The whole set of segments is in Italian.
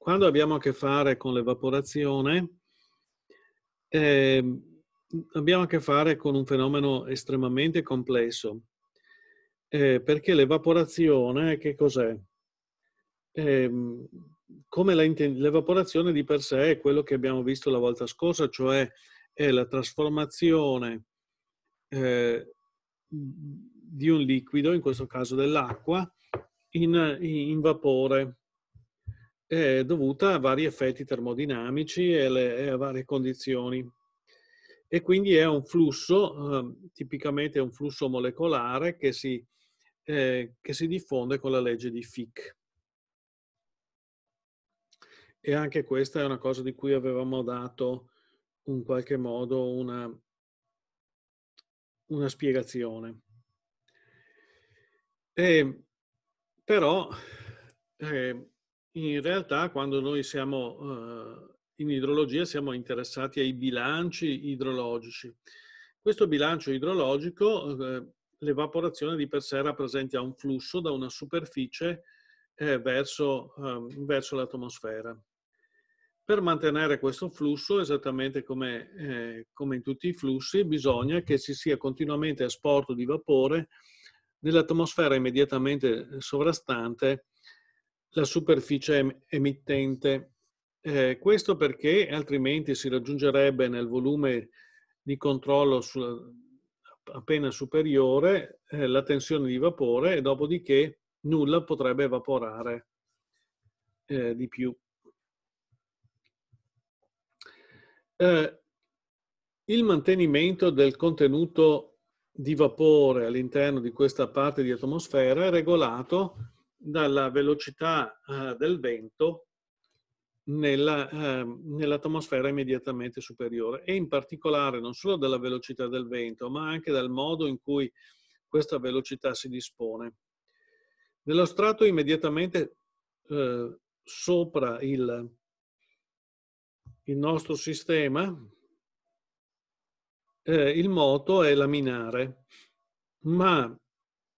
quando abbiamo a che fare con l'evaporazione, eh, abbiamo a che fare con un fenomeno estremamente complesso, eh, perché l'evaporazione, che cos'è? Eh, come la, l'evaporazione di per sé è quello che abbiamo visto la volta scorsa, cioè è la trasformazione eh, di un liquido, in questo caso dell'acqua, in, in vapore è dovuta a vari effetti termodinamici e, le, e a varie condizioni. E quindi è un flusso, eh, tipicamente un flusso molecolare che si, eh, che si diffonde con la legge di Fick. E anche questa è una cosa di cui avevamo dato in qualche modo una, una spiegazione. E, però eh, in realtà quando noi siamo eh, in idrologia siamo interessati ai bilanci idrologici. Questo bilancio idrologico, eh, l'evaporazione di per sé rappresenta un flusso da una superficie eh, verso, ehm, verso l'atmosfera. Per mantenere questo flusso, esattamente come, eh, come, in tutti i flussi, bisogna che ci sia continuamente asporto di vapore nell'atmosfera immediatamente sovrastante la superficie emittente. Eh, questo perché altrimenti si raggiungerebbe nel volume di controllo sulla, appena superiore eh, la tensione di vapore e dopodiché nulla potrebbe evaporare eh, di più. Eh, il mantenimento del contenuto di vapore all'interno di questa parte di atmosfera è regolato dalla velocità eh, del vento nella, eh, nell'atmosfera immediatamente superiore e in particolare non solo dalla velocità del vento ma anche dal modo in cui questa velocità si dispone. Nello strato immediatamente eh, sopra il, il, nostro sistema eh, il moto è laminare ma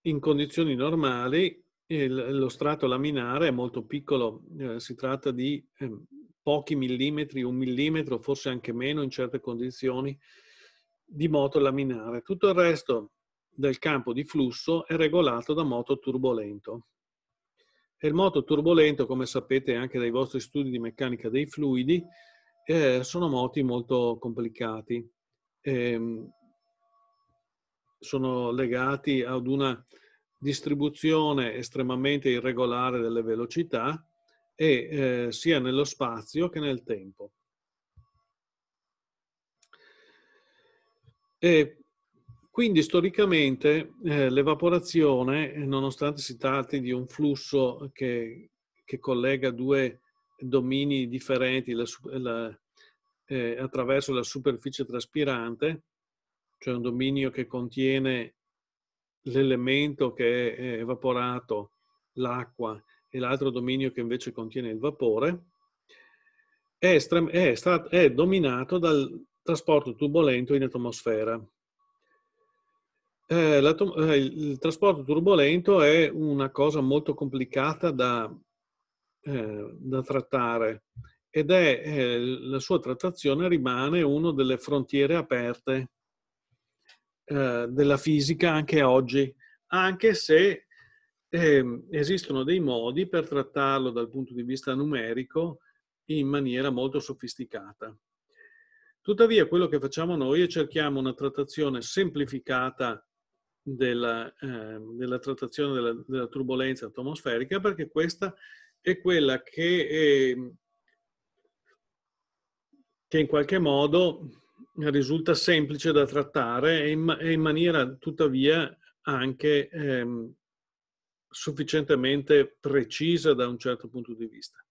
in condizioni normali il, lo strato laminare è molto piccolo, eh, si tratta di eh, pochi millimetri, un millimetro, forse anche meno in certe condizioni, di moto laminare. Tutto il resto del campo di flusso è regolato da moto turbolento. E il moto turbolento, come sapete anche dai vostri studi di meccanica dei fluidi, eh, sono moti molto complicati. Eh, sono legati ad una distribuzione estremamente irregolare delle velocità e, eh, sia nello spazio che nel tempo. E quindi storicamente eh, l'evaporazione, eh, nonostante si tratti di un flusso che, che collega due domini differenti la, la, eh, attraverso la superficie traspirante, cioè un dominio che contiene l'elemento che è evaporato, l'acqua, e l'altro dominio che invece contiene il vapore, è, è, è dominato dal trasporto turbolento in atmosfera. Eh, eh, il trasporto turbolento è una cosa molto complicata da, eh, da trattare ed è eh, la sua trattazione rimane una delle frontiere aperte eh, della fisica anche oggi, anche se eh, esistono dei modi per trattarlo dal punto di vista numerico in maniera molto sofisticata. Tuttavia quello che facciamo noi è cerchiamo una trattazione semplificata della, eh, della trattazione della, della, turbolenza atmosferica perché questa è quella che, è, che in qualche modo risulta semplice da trattare e in, e in maniera tuttavia anche ehm, sufficientemente precisa da un certo punto di vista.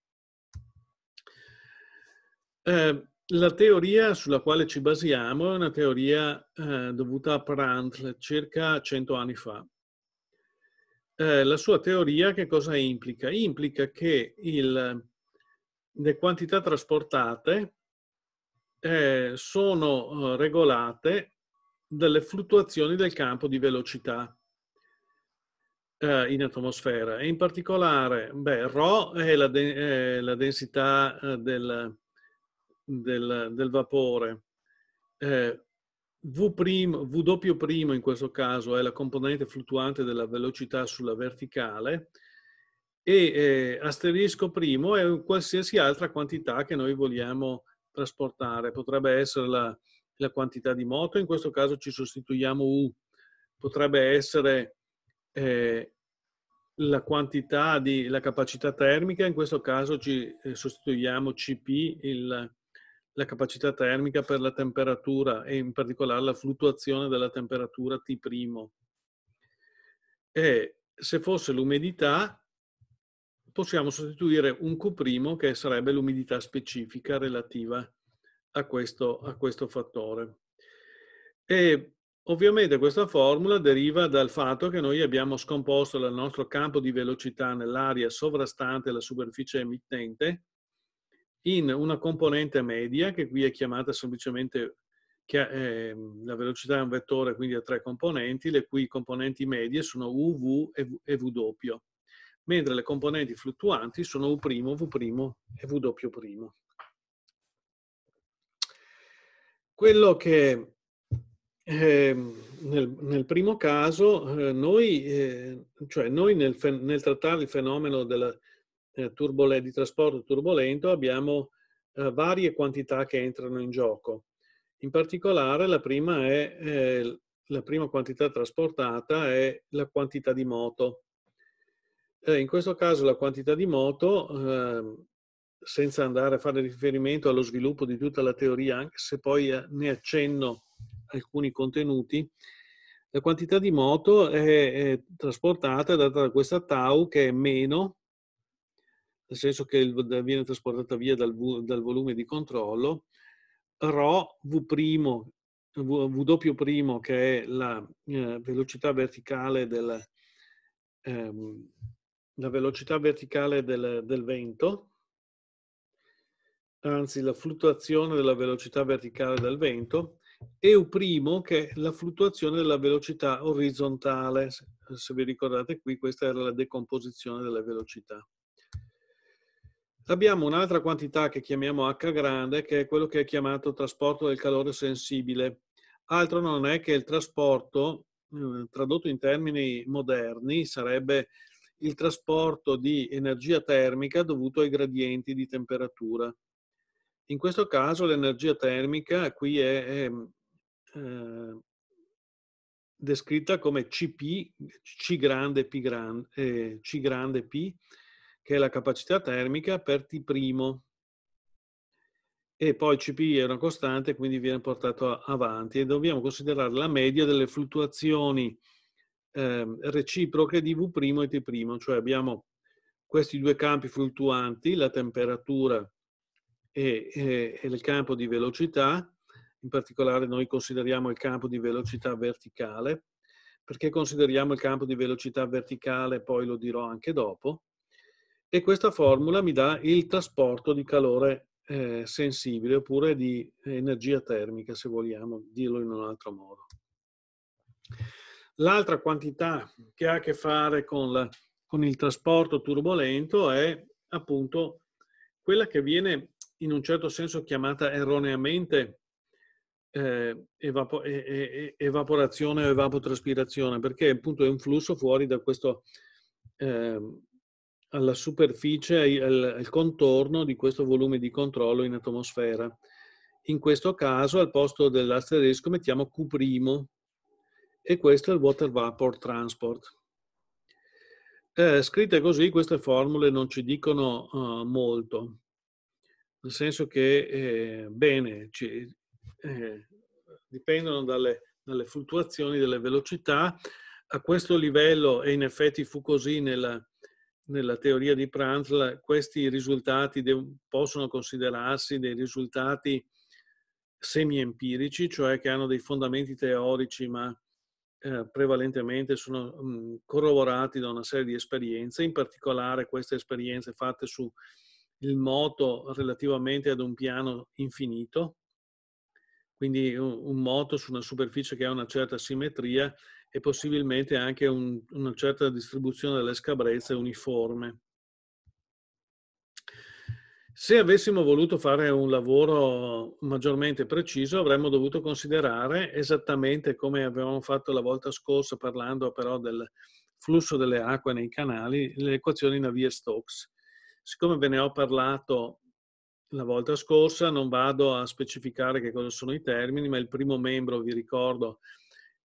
Eh, la teoria sulla quale ci basiamo è una teoria eh, dovuta a Prandtl circa 100 anni fa. Eh, la sua teoria che cosa implica? Implica che il, le quantità trasportate eh, sono eh, regolate dalle fluttuazioni del campo di velocità eh, in atmosfera e in particolare beh, ρ è la, de è la densità eh, del, del, del vapore eh, v', W' in questo caso è la componente fluttuante della velocità sulla verticale e eh, asterisco primo è qualsiasi altra quantità che noi vogliamo trasportare, potrebbe essere la, la quantità di moto, in questo caso ci sostituiamo U, potrebbe essere eh, la quantità di la capacità termica, in questo caso ci eh, sostituiamo CP, il, la capacità termica per la temperatura e in particolare la fluttuazione della temperatura T'. E se fosse l'umidità, possiamo sostituire un Q' che sarebbe l'umidità specifica relativa a questo, a questo fattore. E ovviamente questa formula deriva dal fatto che noi abbiamo scomposto il nostro campo di velocità nell'aria sovrastante la superficie emittente in una componente media che qui è chiamata semplicemente è, ehm, la velocità è un vettore quindi ha tre componenti le cui componenti medie sono U, V e v, e w mentre le componenti fluttuanti sono U', V' e W'. Quello che eh, nel, nel, primo caso, eh, noi, eh, cioè noi nel, nel, trattare il fenomeno del, eh, di trasporto turbolento abbiamo eh, varie quantità che entrano in gioco. In particolare la prima, è, eh, la prima quantità trasportata è la quantità di moto, eh, in questo caso la quantità di moto, eh, senza andare a fare riferimento allo sviluppo di tutta la teoria, anche se poi eh, ne accenno alcuni contenuti, la quantità di moto è, è trasportata data da questa tau che è meno, nel senso che il, viene trasportata via dal, dal volume di controllo, rho v', w' che è la eh, velocità verticale del, ehm, la velocità verticale del, del vento, anzi la fluttuazione della velocità verticale del vento, e U' che è la fluttuazione della velocità orizzontale. Se vi ricordate qui, questa era la decomposizione delle velocità. Abbiamo un'altra quantità che chiamiamo H grande, che è quello che è chiamato trasporto del calore sensibile. Altro non è che il trasporto, eh, tradotto in termini moderni, sarebbe il trasporto di energia termica dovuto ai gradienti di temperatura. In questo caso l'energia termica qui è, è eh, descritta come Cp, C grande, P grande, eh, C grande P, che è la capacità termica per T'. E poi Cp è una costante, quindi viene portato avanti e dobbiamo considerare la media delle fluttuazioni eh, reciproche di V' e T', cioè abbiamo questi due campi fluttuanti, la temperatura e, e, e il campo di velocità, in particolare noi consideriamo il campo di velocità verticale, perché consideriamo il campo di velocità verticale, poi lo dirò anche dopo, e questa formula mi dà il trasporto di calore eh, sensibile oppure di energia termica, se vogliamo dirlo in un altro modo. L'altra quantità che ha a che fare con, la, con il trasporto turbolento è appunto quella che viene in un certo senso chiamata erroneamente eh, evap- eh, evaporazione o evapotraspirazione, perché appunto è un flusso fuori da questo, eh, alla superficie, al, al, contorno di questo volume di controllo in atmosfera. In questo caso, al posto dell'asterisco, mettiamo Q', e questo è il water vapor transport. Eh, scritte così queste formule non ci dicono uh, molto, nel senso che, eh, bene, ci, eh, dipendono dalle, dalle, fluttuazioni delle velocità. A questo livello, e in effetti fu così nella, nella teoria di Prandtl, questi risultati possono considerarsi dei risultati semi-empirici, cioè che hanno dei fondamenti teorici ma eh, prevalentemente sono mh, mm, corroborati da una serie di esperienze, in particolare queste esperienze fatte su il moto relativamente ad un piano infinito, quindi un, un moto su una superficie che ha una certa simmetria e possibilmente anche un, una certa distribuzione delle scabrezze uniforme. Se avessimo voluto fare un lavoro maggiormente preciso, avremmo dovuto considerare esattamente come avevamo fatto la volta scorsa parlando però del flusso delle acque nei canali, le equazioni Navier-Stokes. Siccome ve ne ho parlato la volta scorsa, non vado a specificare che cosa sono i termini, ma il primo membro, vi ricordo,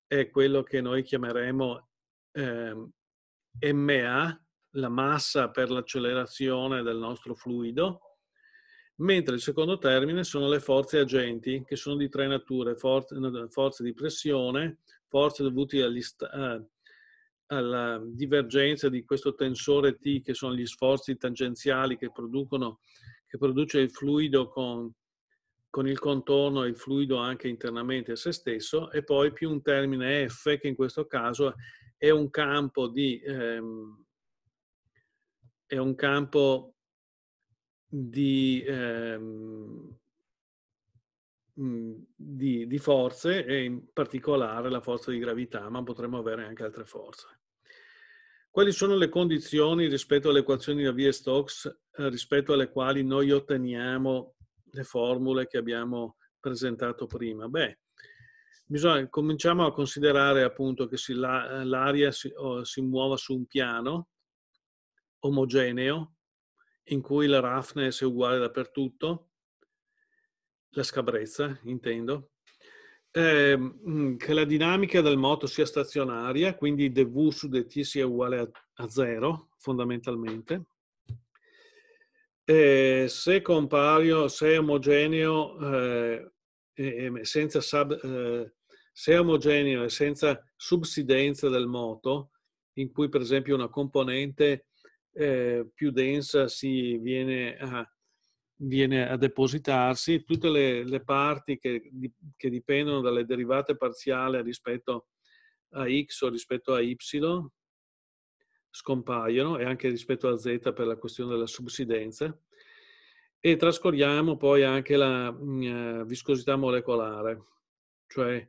è quello che noi chiameremo eh, MA, la massa per l'accelerazione del nostro fluido, mentre il secondo termine sono le forze agenti, che sono di tre nature, forze, forze di pressione, forze dovute st- eh, alla divergenza di questo tensore T, che sono gli sforzi tangenziali che, che produce il fluido con, con il contorno e il fluido anche internamente a se stesso, e poi più un termine F, che in questo caso è un campo di... Ehm, è un campo di, ehm, mhmm, di, di forze e in particolare la forza di gravità, ma potremmo avere anche altre forze. Quali sono le condizioni rispetto alle equazioni da Vie-Stokes eh, rispetto alle quali noi otteniamo le formule che abbiamo presentato prima? Beh, bisogna, cominciamo a considerare appunto che si, la, eh, l'aria si, oh, si muova su un piano omogeneo in cui la roughness è uguale dappertutto, la scabrezza intendo, eh, che la dinamica del moto sia stazionaria, quindi dv su dt sia uguale a, a zero fondamentalmente. Eh, se compario, se è omogeneo, eh, senza sub, eh, se è omogeneo e senza subsidenza del moto, in cui per esempio una componente eh, più densa si viene a, viene a depositarsi. Tutte le, le parti che, di, che, dipendono dalle derivate parziali rispetto a x o rispetto a y scompaiono e anche rispetto a z per la questione della subsidenza. E trascorriamo poi anche la mh, mm, eh, viscosità molecolare, cioè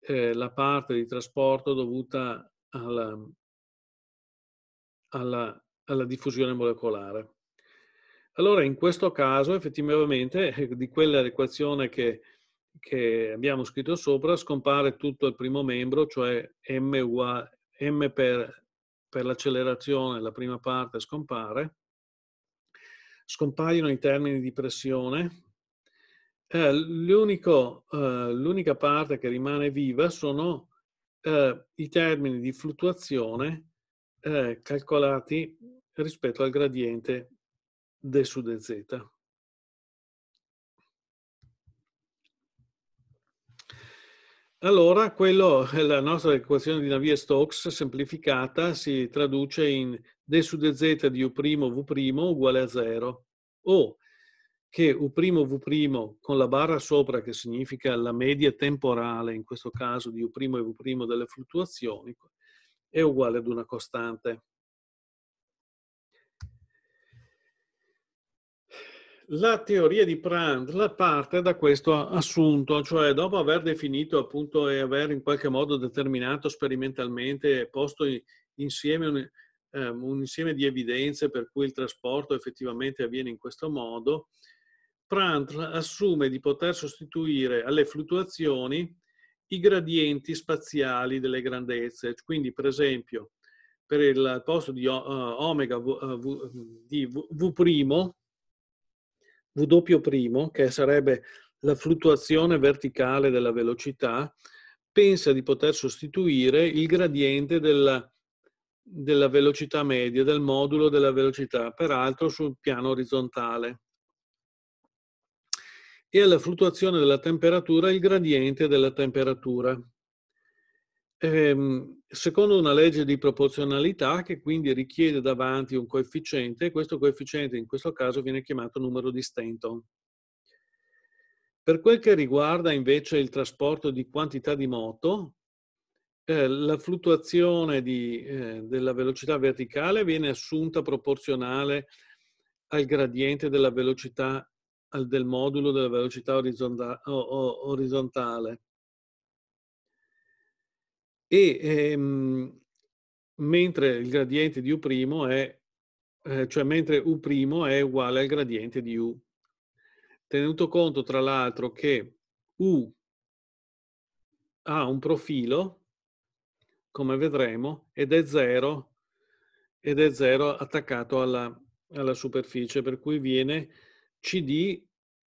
eh, la parte di trasporto dovuta alla, alla alla diffusione molecolare. Allora, in questo caso, effettivamente, eh, di quella equazione che, che abbiamo scritto sopra, scompare tutto il primo membro, cioè m, uguale, m per, per l'accelerazione, la prima parte scompare, scompaiono i termini di pressione. Eh, eh, l'unica parte che rimane viva sono eh, i termini di fluttuazione eh, calcolati rispetto al gradiente d su dz. Allora, quello, la nostra equazione di Navier-Stokes semplificata si traduce in d su dz di u' v' uguale a 0 o che u' v' con la barra sopra che significa la media temporale, in questo caso di u' e v' delle fluttuazioni, è uguale ad una costante. La teoria di Prandtl parte da questo assunto, cioè dopo aver definito appunto e aver in qualche modo determinato sperimentalmente e posto insieme un, um, un, insieme di evidenze per cui il trasporto effettivamente avviene in questo modo, Prandtl assume di poter sostituire alle fluttuazioni i gradienti spaziali delle grandezze. Quindi, per esempio, per il posto di eh, omega v, eh, v, di v', w', che sarebbe la fluttuazione verticale della velocità, pensa di poter sostituire il gradiente della, della velocità media, del modulo della velocità, peraltro sul piano orizzontale e alla fluttuazione della temperatura il gradiente della temperatura. Ehm, secondo una legge di proporzionalità che quindi richiede davanti un coefficiente, questo coefficiente in questo caso viene chiamato numero di Stanton. Per quel che riguarda invece il trasporto di quantità di moto, eh, la fluttuazione di, eh, della velocità verticale viene assunta proporzionale al gradiente della velocità del modulo della velocità orizzontale. E ehm, mentre il gradiente di U' è, eh, cioè mentre U' è uguale al gradiente di U. Tenuto conto, tra l'altro, che U ha un profilo, come vedremo, ed è 0 ed è 0 attaccato alla, alla superficie, per cui viene CD,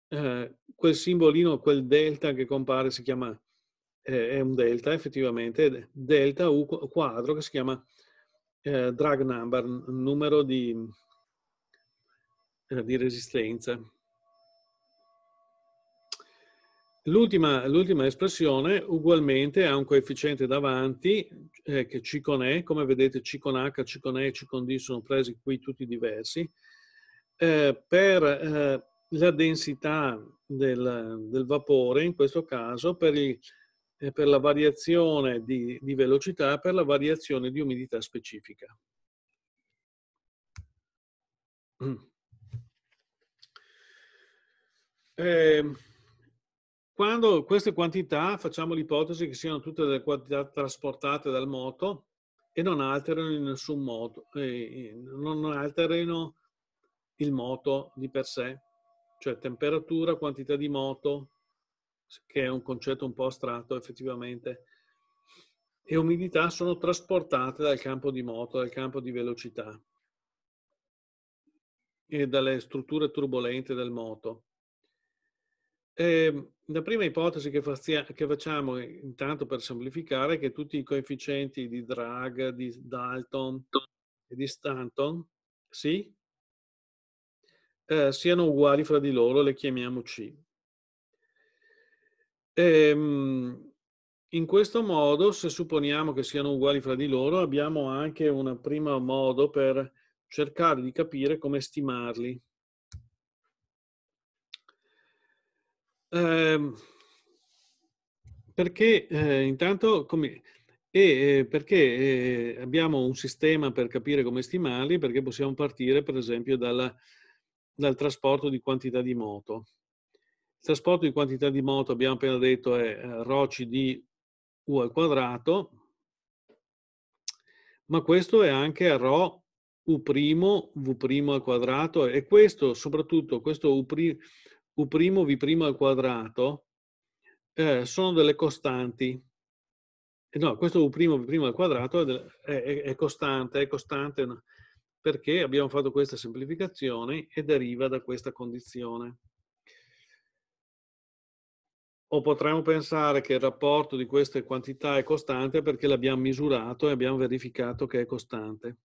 eh, quel simbolino, quel delta che compare si chiama, eh, è un delta effettivamente, delta U quadro che si chiama eh, drag number, numero di, eh, di resistenza. L'ultima, l'ultima, espressione ugualmente ha un coefficiente davanti eh, che C con E, come vedete C con H, C con E e C con D sono presi qui tutti diversi eh, per eh, la densità del, del, vapore, in questo caso per, il, eh, per la variazione di, di velocità e per la variazione di umidità specifica. Mm. Ehm, quando queste quantità, facciamo l'ipotesi che siano tutte delle quantità trasportate dal moto e non alterano in nessun modo, eh, non alterano il moto di per sé, cioè temperatura, quantità di moto, che è un concetto un po' astratto effettivamente, e umidità sono trasportate dal campo di moto, dal campo di velocità e dalle strutture turbolente del moto. E la prima ipotesi che, facciamo intanto per semplificare è che tutti i coefficienti di Drag, di Dalton e di Stanton, sì? eh, siano uguali fra di loro, le chiamiamo C. Ehm, in questo modo, se supponiamo che siano uguali fra di loro, abbiamo anche un primo modo per cercare di capire come stimarli. Ehm, perché eh, intanto come, e perché eh, abbiamo un sistema per capire come stimarli? Perché possiamo partire, per esempio, dalla dal trasporto di quantità di moto. Il trasporto di quantità di moto, abbiamo appena detto, è eh, roci di U al quadrato, ma questo è anche Rho U', V' al quadrato e questo, soprattutto questo U', V' al quadrato eh, sono delle costanti. Eh, no, questo U', V' al quadrato è, è, è costante, è costante perché abbiamo fatto questa semplificazione e deriva da questa condizione. O potremmo pensare che il rapporto di queste quantità è costante perché l'abbiamo misurato e abbiamo verificato che è costante.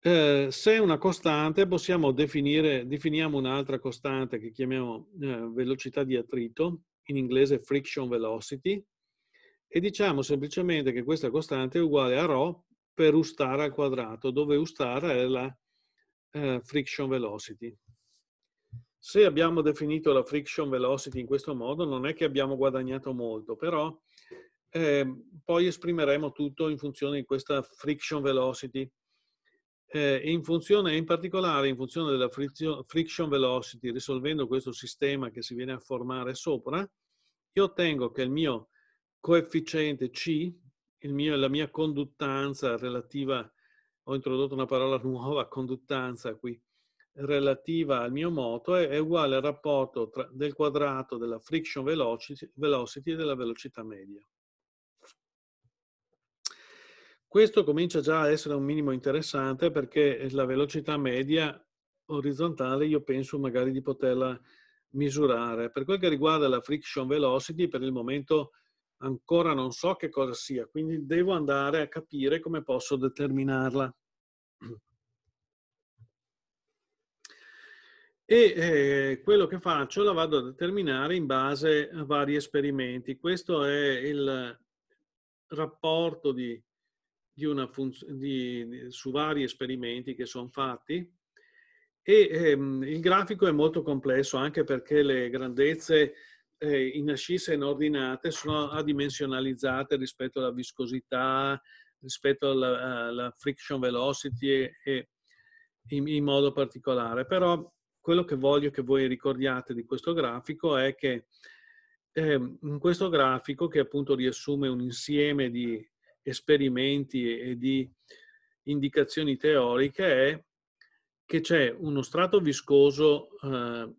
Eh, se è una costante, possiamo definire, definiamo un'altra costante che chiamiamo eh, velocità di attrito, in inglese friction velocity, e diciamo semplicemente che questa costante è uguale a ρ per U star al quadrato, dove U star è la eh, friction velocity. Se abbiamo definito la friction velocity in questo modo non è che abbiamo guadagnato molto, però eh, poi esprimeremo tutto in funzione di questa friction velocity. Eh, in, funzione, in particolare in funzione della friction velocity, risolvendo questo sistema che si viene a formare sopra, io ottengo che il mio coefficiente C mio, la mia conduttanza relativa, ho introdotto una parola nuova, conduttanza qui, relativa al mio moto è, è uguale al rapporto tra, del quadrato della friction velocity, velocity e della velocità media. Questo comincia già a essere un minimo interessante perché la velocità media orizzontale io penso magari di poterla misurare. Per quel che riguarda la friction velocity, per il momento ancora non so che cosa sia, quindi devo andare a capire come posso determinarla. E eh, quello che faccio la vado a determinare in base a vari esperimenti. Questo è il rapporto di, di una di, di, su vari esperimenti che sono fatti. E ehm, il grafico è molto complesso anche perché le grandezze eh, in ascisse inordinate sono adimensionalizzate rispetto alla viscosità, rispetto alla, alla friction velocity e, e in, in, modo particolare. Però quello che voglio che voi ricordiate di questo grafico è che eh, in questo grafico, che appunto riassume un insieme di esperimenti e di indicazioni teoriche, è che c'è uno strato viscoso eh,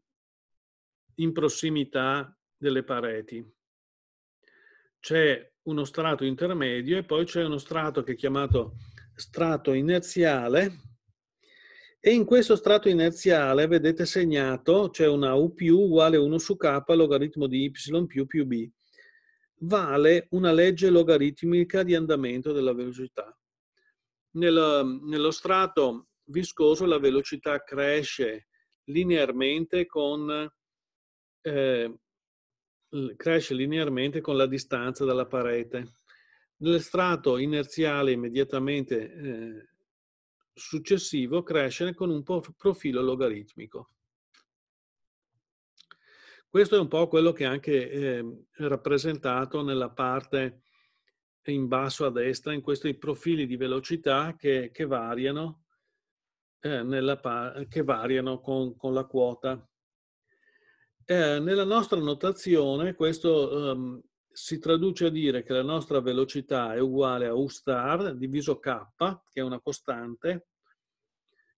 in prossimità delle pareti. C'è uno strato intermedio e poi c'è uno strato che è chiamato strato inerziale e in questo strato inerziale vedete segnato c'è una U più uguale 1 su K logaritmo di Y più più B. Vale una legge logaritmica di andamento della velocità. Nel, nello strato viscoso la velocità cresce linearmente con eh, cresce linearmente con la distanza dalla parete. Nel strato inerziale immediatamente eh, successivo cresce con un profilo logaritmico. Questo è un po' quello che è anche eh, rappresentato nella parte in basso a destra, in questi profili di velocità che, che variano, eh, nella, che variano con, con la quota eh, nella nostra notazione questo ehm, si traduce a dire che la nostra velocità è uguale a U star diviso K, che è una costante,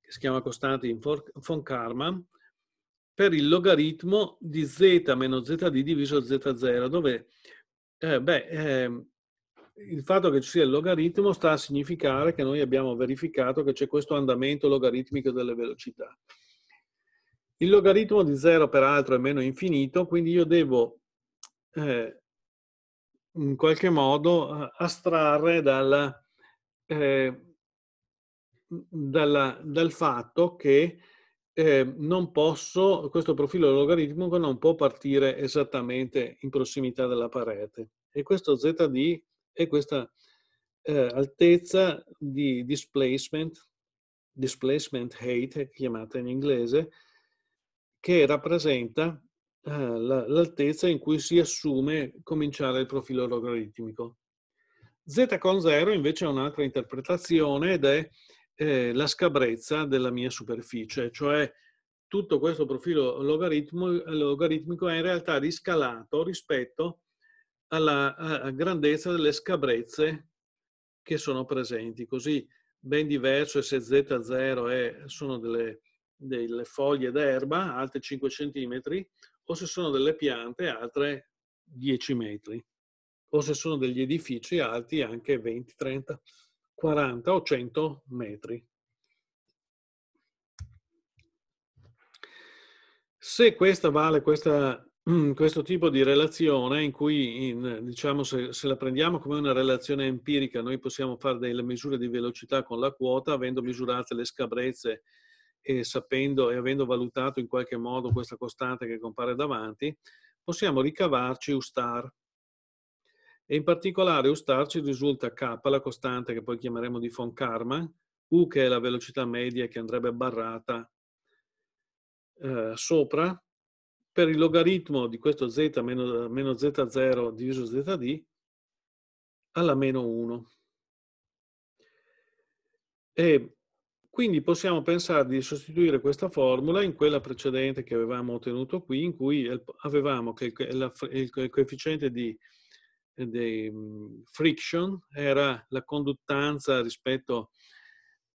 che si chiama costante in von Karman, per il logaritmo di z meno zd diviso z0, dove eh, beh, eh, il fatto che ci sia il logaritmo sta a significare che noi abbiamo verificato che c'è questo andamento logaritmico delle velocità. Il logaritmo di 0 peraltro è meno infinito, quindi io devo eh, in qualche modo eh, astrarre dalla, eh, dalla, dal fatto che eh, non posso, questo profilo logaritmico non può partire esattamente in prossimità della parete. E questo z di è questa eh, altezza di displacement, displacement height chiamata in inglese, che rappresenta eh, l'altezza in cui si assume cominciare il profilo logaritmico. Z con 0 invece è un'altra interpretazione ed è eh, la scabrezza della mia superficie, cioè tutto questo profilo logaritmico è in realtà riscalato rispetto alla, grandezza delle scabrezze che sono presenti. Così ben diverso è se Z0 è, sono delle delle foglie d'erba alte 5 cm o se sono delle piante altre 10 metri o se sono degli edifici alti anche 20, 30, 40 o 100 metri. Se questa vale questa, questo tipo di relazione in cui, in, diciamo, se, se la prendiamo come una relazione empirica, noi possiamo fare delle misure di velocità con la quota, avendo misurate le scabrezze, e sapendo e avendo valutato in qualche modo questa costante che compare davanti, possiamo ricavarci U star. E in particolare U star ci risulta K, la costante che poi chiameremo di von Karman, U che è la velocità media che andrebbe barrata eh, sopra, per il logaritmo di questo z meno, meno z0 diviso zd alla meno 1. E quindi possiamo pensare di sostituire questa formula in quella precedente che avevamo ottenuto qui, in cui avevamo che il coefficiente di, di mhmm, friction era la conduttanza rispetto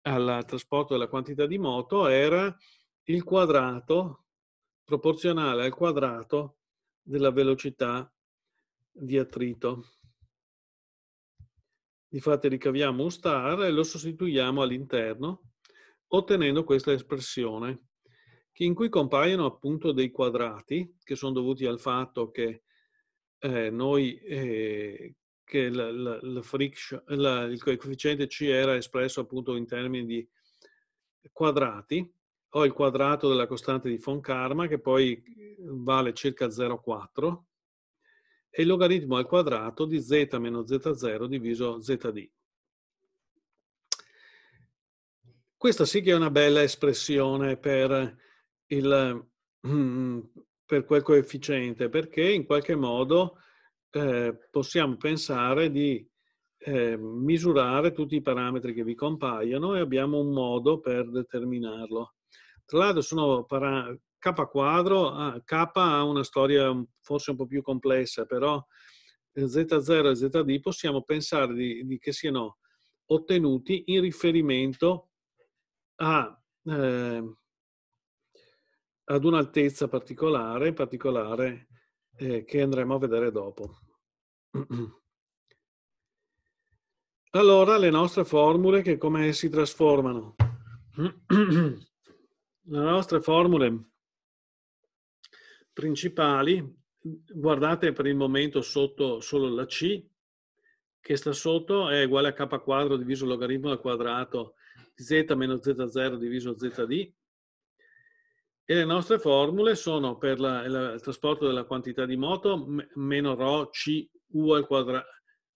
al trasporto della quantità di moto, era il quadrato proporzionale al quadrato della velocità di attrito. Difatti ricaviamo un star e lo sostituiamo all'interno ottenendo questa espressione in cui compaiono appunto dei quadrati che sono dovuti al fatto che eh, noi eh, che la, la, la friction, il coefficiente C era espresso appunto in termini di quadrati ho il quadrato della costante di von Karma che poi vale circa 0,4 e il logaritmo al quadrato di z meno z0 diviso zd Questa sì che è una bella espressione per, il, mm, per quel coefficiente, perché in qualche modo eh, possiamo pensare di eh, misurare tutti i parametri che vi compaiono e abbiamo un modo per determinarlo. Tra l'altro sono para- K quadro, ah, K ha una storia forse un po' più complessa, però eh, Z0 e ZD possiamo pensare di, di che siano ottenuti in riferimento a, ah, eh, ad un'altezza particolare, particolare eh, che andremo a vedere dopo. Allora, le nostre formule che come si trasformano? Le nostre formule principali, guardate per il momento sotto solo la C, che sta sotto è uguale a k quadro diviso logaritmo al quadrato z meno z0 diviso zd. e le nostre formule sono per la, il, il trasporto della quantità di moto meno rho c u, al quadra,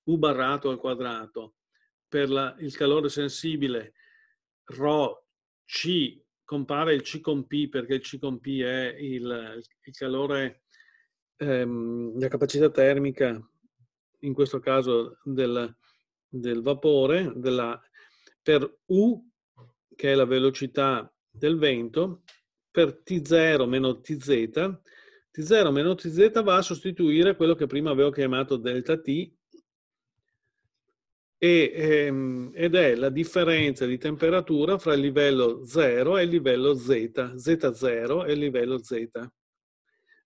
u barrato al quadrato, per la, il calore sensibile rho c compare il c con p perché il c con p è il, il calore, ehm, la capacità termica in questo caso del, del vapore, della, per U che è la velocità del vento, per T0 meno Tz, T0 meno Tz va a sostituire quello che prima avevo chiamato delta T ehm, ed è la differenza di temperatura fra il livello 0 e il livello Z, Z0 e il livello Z.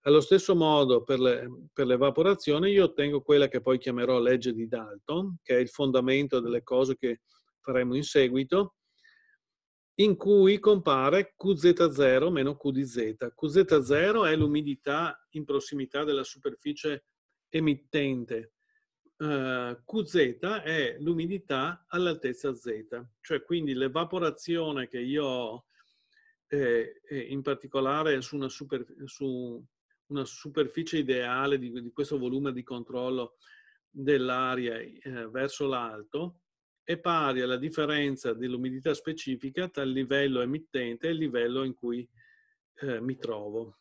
Allo stesso modo per, l'evaporazione io ottengo quella che poi chiamerò legge di Dalton, che è il fondamento delle cose che faremo in seguito, in cui compare QZ0 meno QDZ. QZ0 è l'umidità in prossimità della superficie emittente. Eh, QZ è l'umidità all'altezza Z, cioè quindi l'evaporazione che io ho eh, eh, in particolare su una, super, su una superficie ideale di, questo volume di controllo dell'aria verso l'alto, è pari alla differenza dell'umidità specifica tra il livello emittente e il livello in cui eh, mi trovo.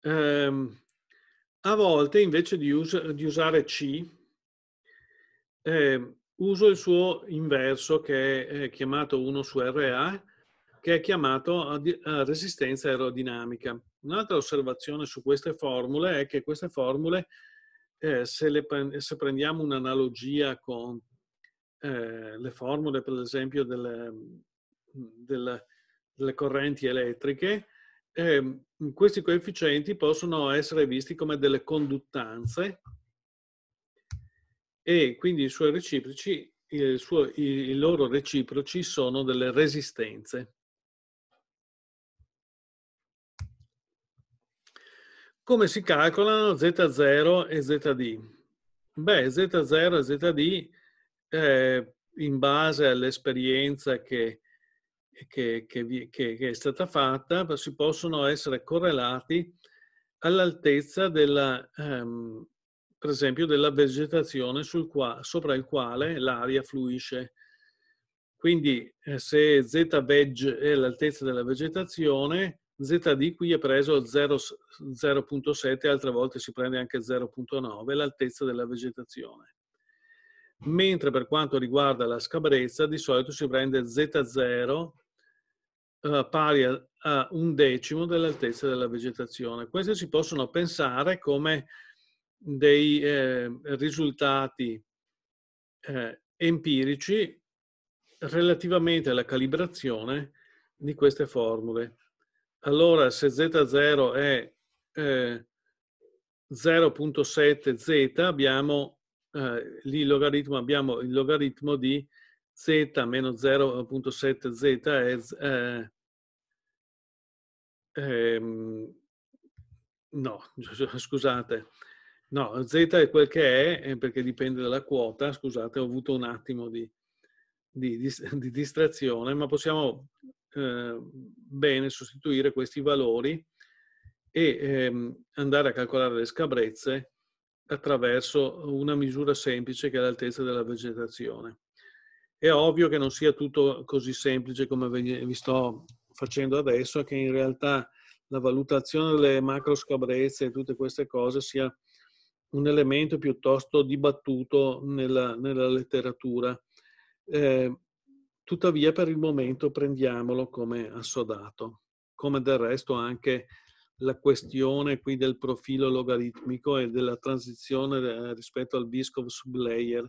Eh, a volte invece di, us di usare C, eh, uso il suo inverso che è chiamato 1 su RA, che è chiamato resistenza aerodinamica. Un'altra osservazione su queste formule è che queste formule eh, se, pre- se, prendiamo un'analogia con eh, le formule, per esempio, delle, delle, delle correnti elettriche, eh, questi coefficienti possono essere visti come delle conduttanze e quindi i suoi reciproci, il suo, i loro reciproci sono delle resistenze. Come si calcolano Z0 e ZD? Beh, Z0 e ZD eh, in base all'esperienza che, che, che, che, è stata fatta si possono essere correlati all'altezza della, ehm, per esempio, della vegetazione qua, sopra il quale l'aria fluisce. Quindi eh, se Z veg è l'altezza della vegetazione, ZD qui è preso 0,7, altre volte si prende anche 0,9, l'altezza della vegetazione. Mentre per quanto riguarda la scabrezza, di solito si prende Z0 eh, pari a, a, un decimo dell'altezza della vegetazione. Queste si possono pensare come dei eh, risultati eh, empirici relativamente alla calibrazione di queste formule. Allora, se Z0 è eh, 0.7 Z, abbiamo eh, lì il logaritmo, abbiamo il logaritmo di Z meno 0.7 Z è... Eh, ehm, no, scusate. No, Z è quel che è, eh, perché dipende dalla quota. Scusate, ho avuto un attimo di, di, di, di distrazione, ma possiamo Ehm, bene sostituire questi valori e ehm, andare a calcolare le scabrezze attraverso una misura semplice che è l'altezza della vegetazione. È ovvio che non sia tutto così semplice come vi sto facendo adesso, che in realtà la valutazione delle macro scabrezze e tutte queste cose sia un elemento piuttosto dibattuto nella, nella letteratura. Eh, Tuttavia per il momento prendiamolo come assodato, come del resto anche la questione qui del profilo logaritmico e della transizione eh, rispetto al Biscoff sublayer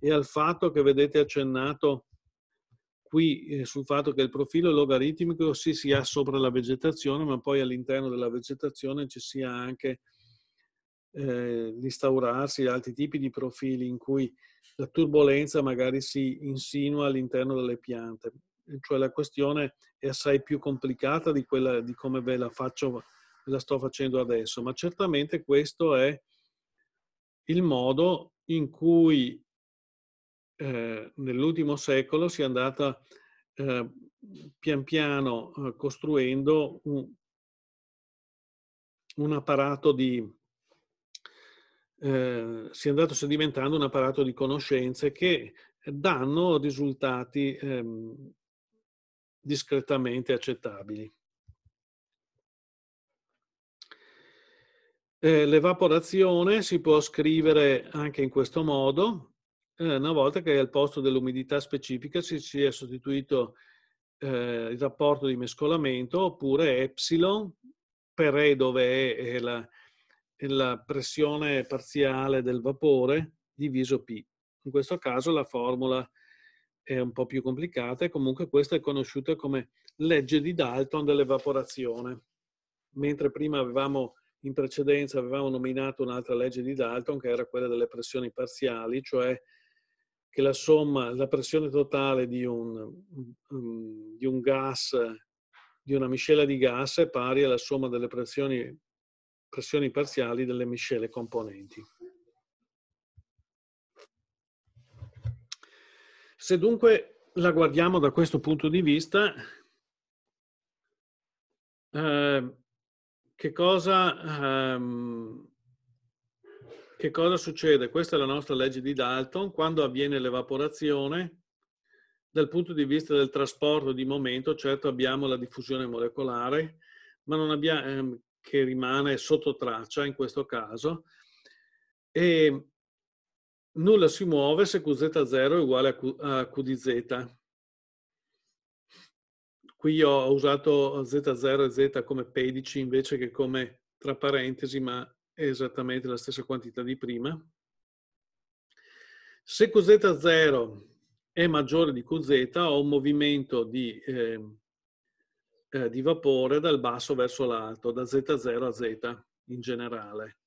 e al fatto che vedete accennato qui eh, sul fatto che il profilo logaritmico si sia sopra la vegetazione, ma poi all'interno della vegetazione ci sia anche eh, l'instaurarsi di altri tipi di profili in cui la turbolenza magari si insinua all'interno delle piante. Cioè la questione è assai più complicata di, quella, di come ve la, faccio, ve la sto facendo adesso, ma certamente questo è il modo in cui eh, nell'ultimo secolo si è andata eh, pian piano eh, costruendo un, un apparato di, eh, si è andato sedimentando un apparato di conoscenze che danno risultati ehm, discretamente accettabili. Eh, l'evaporazione si può scrivere anche in questo modo, eh, una volta che al posto dell'umidità specifica si sia sostituito eh, il rapporto di mescolamento oppure epsilon per E dove è, è la, la pressione parziale del vapore diviso P. In questo caso la formula è un po' più complicata e comunque questa è conosciuta come legge di Dalton dell'evaporazione. Mentre prima avevamo, in precedenza, avevamo nominato un'altra legge di Dalton che era quella delle pressioni parziali, cioè che la somma, la pressione totale di un, mm, di un gas, di una miscela di gas è pari alla somma delle pressioni pressioni parziali delle miscele componenti. Se dunque la guardiamo da questo punto di vista, eh, che, cosa, ehm, che cosa succede? Questa è la nostra legge di Dalton. Quando avviene l'evaporazione, dal punto di vista del trasporto di momento, certo abbiamo la diffusione molecolare, ma non abbiamo, ehm, che rimane sotto traccia in questo caso, e nulla si muove se QZ0 è uguale a, Q, QDZ. Qui ho usato Z0 e Z come pedici invece che come tra parentesi, ma è esattamente la stessa quantità di prima. Se QZ0 è maggiore di QZ, ho un movimento di eh, eh, di vapore dal basso verso l'alto, da Z0 a Z in generale.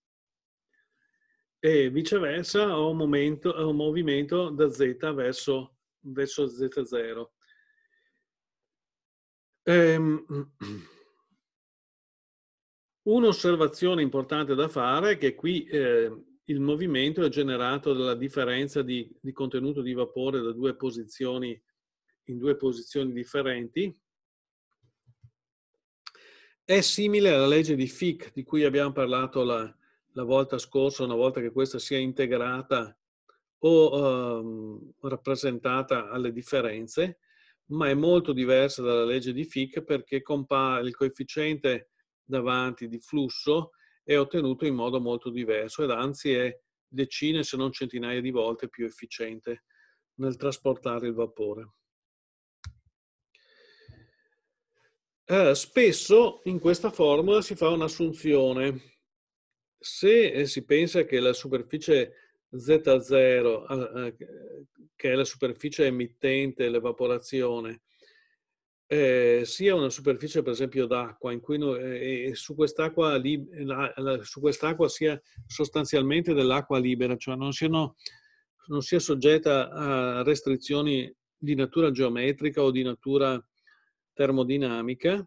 E viceversa ho un, momento, un movimento da Z verso, verso Z0. Ehm, Un'osservazione importante da fare è che qui eh, il movimento è generato dalla differenza di, di contenuto di vapore da due posizioni in due posizioni differenti è simile alla legge di Fick di cui abbiamo parlato la, la volta scorsa, una volta che questa sia integrata o um, rappresentata alle differenze, ma è molto diversa dalla legge di Fick perché il coefficiente davanti di flusso è ottenuto in modo molto diverso ed anzi è decine se non centinaia di volte più efficiente nel trasportare il vapore. Allora, eh, spesso in questa formula si fa un'assunzione. Se eh, si pensa che la superficie Z0, eh, che è la superficie emittente, l'evaporazione, eh, sia una superficie per esempio d'acqua in cui no, eh, su quest'acqua quest sia sostanzialmente dell'acqua libera, cioè non, siano, non sia soggetta a restrizioni di natura geometrica o di natura termodinamica,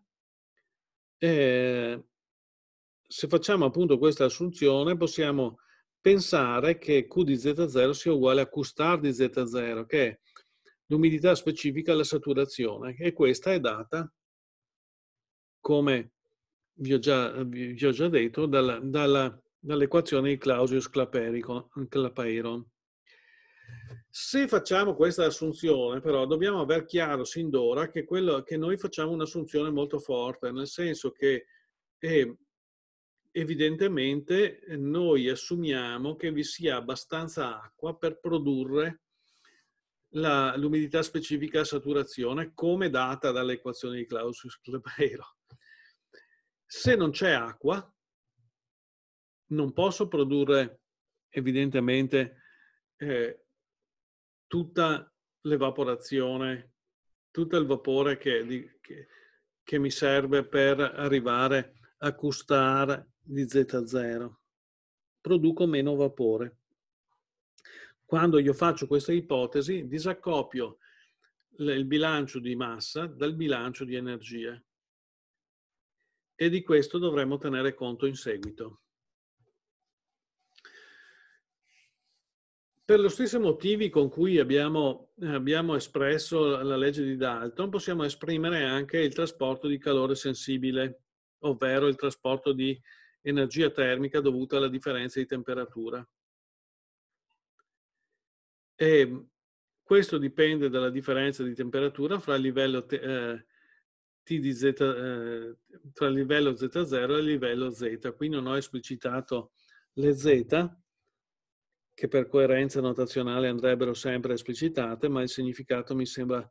eh, se facciamo appunto questa assunzione possiamo pensare che Q di Z0 sia uguale a Q star di Z0, che è l'umidità specifica alla saturazione, e questa è data, come vi ho già, vi ho già detto, dalla, dalla, dall'equazione di Clausius-Clapeyron. Se facciamo questa assunzione, però, dobbiamo aver chiaro sin d'ora che, quello, che noi facciamo un'assunzione molto forte, nel senso che eh, evidentemente eh, noi assumiamo che vi sia abbastanza acqua per produrre la, l'umidità specifica a saturazione come data dall'equazione di clausius clebero Se non c'è acqua, non posso produrre evidentemente eh, tutta l'evaporazione, tutto il vapore che, che, che mi serve per arrivare a custare di Z0. Produco meno vapore. Quando io faccio questa ipotesi, disaccopio il bilancio di massa dal bilancio di energia. E di questo dovremo tenere conto in seguito. per lo stesso motivi con cui abbiamo, abbiamo, espresso la legge di Dalton, possiamo esprimere anche il trasporto di calore sensibile, ovvero il trasporto di energia termica dovuta alla differenza di temperatura. E questo dipende dalla differenza di temperatura fra il livello, eh, Z, eh, tra il livello Z0 e il livello Z. Qui non ho esplicitato le Z, che per coerenza notazionale andrebbero sempre esplicitate, ma il significato mi sembra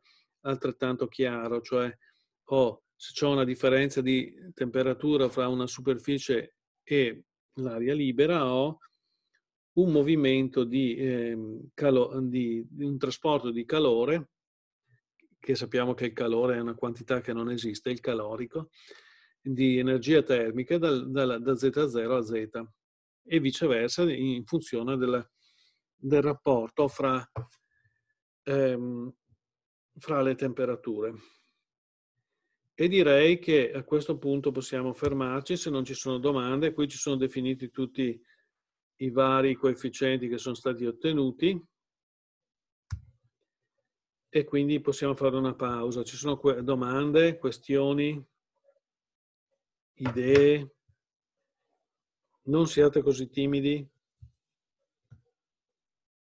altrettanto chiaro, cioè oh, se c'è una differenza di temperatura fra una superficie e l'aria libera, ho oh, un movimento di, eh, calo- di, di un trasporto di calore, che sappiamo che il calore è una quantità che non esiste, il calorico, di energia termica da, da, da Z0 a Z e viceversa in funzione del, del rapporto fra, ehm, fra le temperature. E direi che a questo punto possiamo fermarci se non ci sono domande. Qui ci sono definiti tutti i vari coefficienti che sono stati ottenuti e quindi possiamo fare una pausa. Ci sono domande, questioni, idee? Non siate così timidi,